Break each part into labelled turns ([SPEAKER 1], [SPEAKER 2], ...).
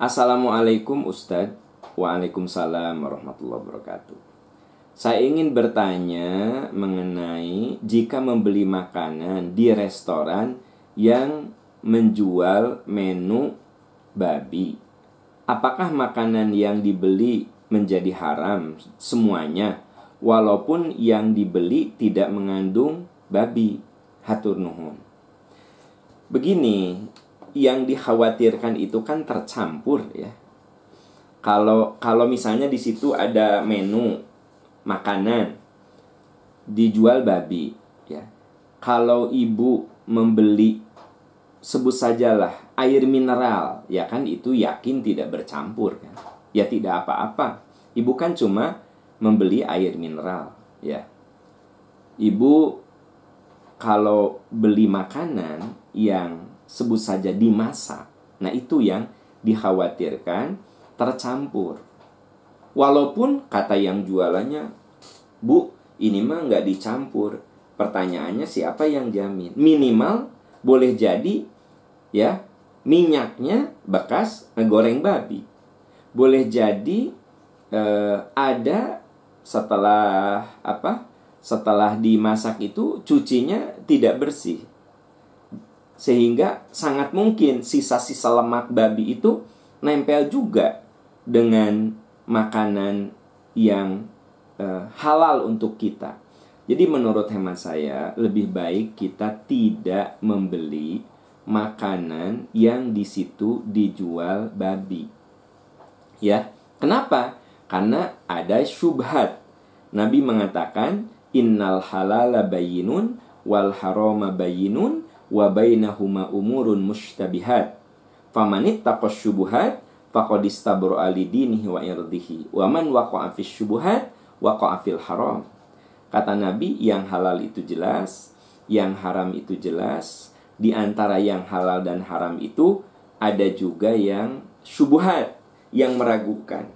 [SPEAKER 1] Assalamualaikum Ustadz Waalaikumsalam warahmatullahi wabarakatuh Saya ingin bertanya mengenai jika membeli makanan di restoran yang menjual menu babi Apakah makanan yang dibeli menjadi haram semuanya walaupun yang dibeli tidak mengandung babi hatur nuhun. Begini, yang dikhawatirkan itu kan tercampur ya. Kalau kalau misalnya di situ ada menu makanan dijual babi ya. Kalau ibu membeli sebut sajalah air mineral ya kan itu yakin tidak bercampur kan. Ya tidak apa-apa. Ibu kan cuma membeli air mineral ya. Ibu kalau beli makanan yang sebut saja di masa. Nah, itu yang dikhawatirkan tercampur. Walaupun kata yang jualannya, Bu, ini mah nggak dicampur. Pertanyaannya siapa yang jamin? Minimal boleh jadi ya minyaknya bekas ngegoreng babi. Boleh jadi eh, ada setelah apa? Setelah dimasak itu cucinya tidak bersih sehingga sangat mungkin sisa-sisa lemak babi itu nempel juga dengan makanan yang eh, halal untuk kita. Jadi menurut hemat saya lebih baik kita tidak membeli makanan yang di situ dijual babi. Ya, kenapa? Karena ada syubhat. Nabi mengatakan innal halala bayinun wal harama bayinun wa bainahuma umurun mushtabihat famanit taqas syubuhat faqad istabra ali dinihi wa irdihi wa man waqa'a fis syubuhat waqa'a fil haram kata nabi yang halal itu jelas yang haram itu jelas di antara yang halal dan haram itu ada juga yang syubuhat yang meragukan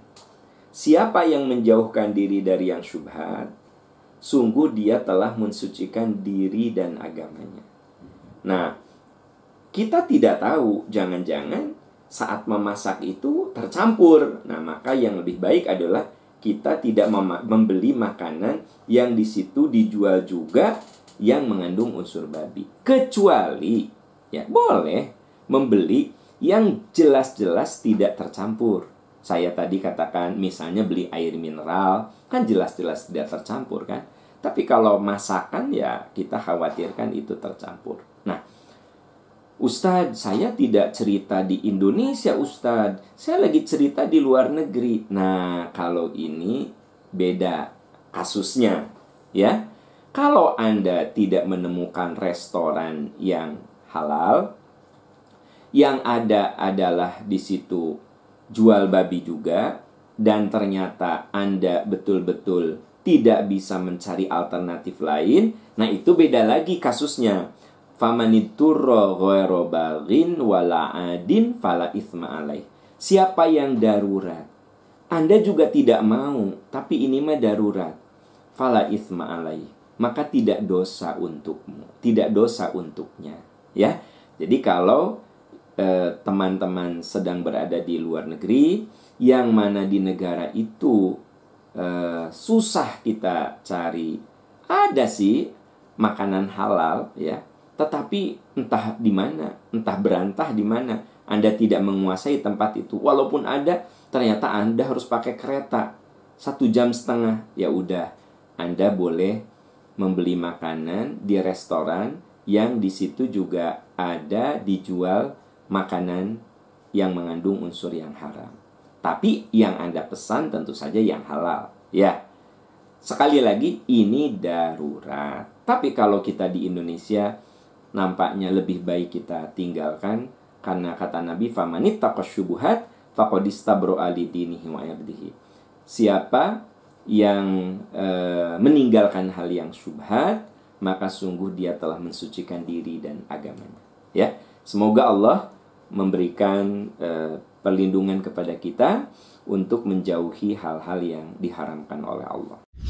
[SPEAKER 1] siapa yang menjauhkan diri dari yang syubhat sungguh dia telah mensucikan diri dan agamanya Nah, kita tidak tahu, jangan-jangan saat memasak itu tercampur. Nah, maka yang lebih baik adalah kita tidak membeli makanan yang di situ dijual juga yang mengandung unsur babi. Kecuali ya boleh membeli yang jelas-jelas tidak tercampur. Saya tadi katakan misalnya beli air mineral kan jelas-jelas tidak tercampur kan. Tapi kalau masakan ya kita khawatirkan itu tercampur. Ustadz, saya tidak cerita di Indonesia, Ustadz. Saya lagi cerita di luar negeri. Nah, kalau ini beda kasusnya, ya. Kalau Anda tidak menemukan restoran yang halal, yang ada adalah di situ jual babi juga dan ternyata Anda betul-betul tidak bisa mencari alternatif lain, nah itu beda lagi kasusnya adin fala Siapa yang darurat? Anda juga tidak mau, tapi ini mah darurat. Fala isma alaih. Maka tidak dosa untukmu, tidak dosa untuknya, ya. Jadi kalau eh, teman-teman eh, sedang berada di luar negeri yang mana di negara itu eh, susah kita cari ada sih makanan halal ya tetapi entah di mana, entah berantah di mana, Anda tidak menguasai tempat itu. Walaupun ada, ternyata Anda harus pakai kereta. Satu jam setengah, ya udah. Anda boleh membeli makanan di restoran yang di situ juga ada dijual makanan yang mengandung unsur yang haram. Tapi yang Anda pesan tentu saja yang halal. Ya, sekali lagi ini darurat. Tapi kalau kita di Indonesia nampaknya lebih baik kita tinggalkan karena kata Nabi famanit fakodista bro ali dinihi wa Siapa yang e, meninggalkan hal yang syubhat maka sungguh dia telah mensucikan diri dan agamanya. Ya, semoga Allah memberikan e, perlindungan kepada kita untuk menjauhi hal-hal yang diharamkan oleh Allah.